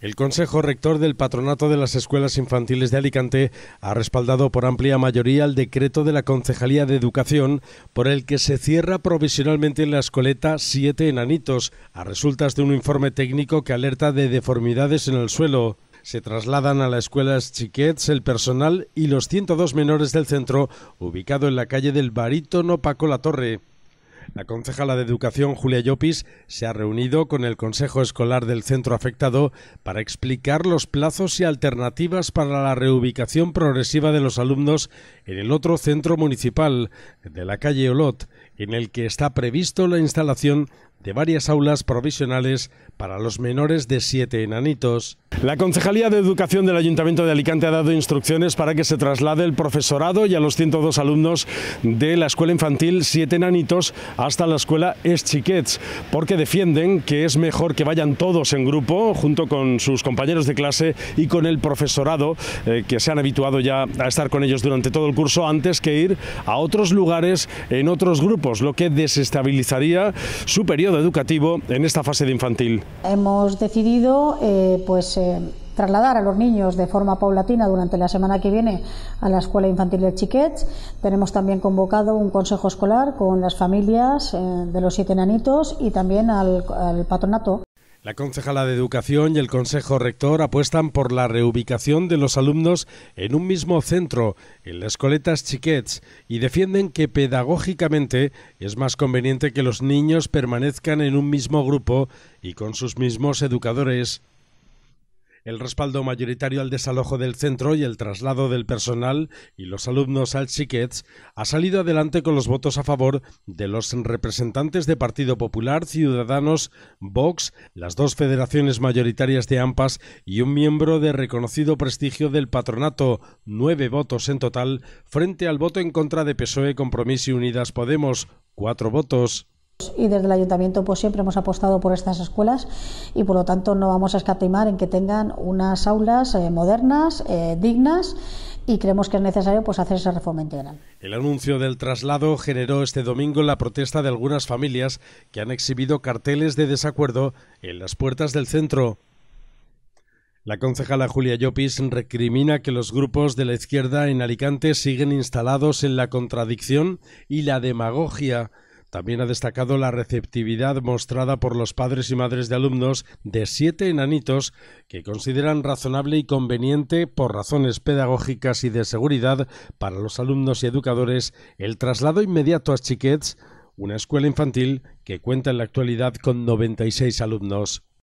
El Consejo Rector del Patronato de las Escuelas Infantiles de Alicante ha respaldado por amplia mayoría el decreto de la Concejalía de Educación por el que se cierra provisionalmente en la escoleta siete enanitos, a resultas de un informe técnico que alerta de deformidades en el suelo. Se trasladan a la escuela Chiquets el personal y los 102 menores del centro, ubicado en la calle del Barítono Paco La Torre. La concejala de Educación, Julia Llopis, se ha reunido con el Consejo Escolar del centro afectado para explicar los plazos y alternativas para la reubicación progresiva de los alumnos en el otro centro municipal de la calle Olot, en el que está previsto la instalación de varias aulas provisionales para los menores de siete enanitos. La Concejalía de Educación del Ayuntamiento de Alicante ha dado instrucciones para que se traslade el profesorado y a los 102 alumnos de la escuela infantil Siete Enanitos hasta la escuela Eschiquets, porque defienden que es mejor que vayan todos en grupo, junto con sus compañeros de clase y con el profesorado, eh, que se han habituado ya a estar con ellos durante todo el curso, antes que ir a otros lugares en otros grupos, lo que desestabilizaría su periodo educativo en esta fase de infantil. Hemos decidido eh, pues, eh, trasladar a los niños de forma paulatina durante la semana que viene a la Escuela Infantil de Chiquet. Tenemos también convocado un consejo escolar con las familias eh, de los siete nanitos y también al, al patronato. La concejala de Educación y el Consejo Rector apuestan por la reubicación de los alumnos en un mismo centro, en las coletas Chiquets, y defienden que pedagógicamente es más conveniente que los niños permanezcan en un mismo grupo y con sus mismos educadores el respaldo mayoritario al desalojo del centro y el traslado del personal y los alumnos al Chiquets ha salido adelante con los votos a favor de los representantes de Partido Popular, Ciudadanos, Vox, las dos federaciones mayoritarias de AMPAS y un miembro de reconocido prestigio del patronato, nueve votos en total, frente al voto en contra de PSOE, Compromiso y Unidas Podemos, cuatro votos y desde el ayuntamiento pues siempre hemos apostado por estas escuelas y por lo tanto no vamos a escatimar en que tengan unas aulas eh, modernas, eh, dignas y creemos que es necesario pues hacer esa reforma integral. El anuncio del traslado generó este domingo la protesta de algunas familias que han exhibido carteles de desacuerdo en las puertas del centro. La concejala Julia Llopis recrimina que los grupos de la izquierda en Alicante siguen instalados en la contradicción y la demagogia también ha destacado la receptividad mostrada por los padres y madres de alumnos de siete enanitos que consideran razonable y conveniente, por razones pedagógicas y de seguridad, para los alumnos y educadores, el traslado inmediato a Chiquets, una escuela infantil que cuenta en la actualidad con 96 alumnos.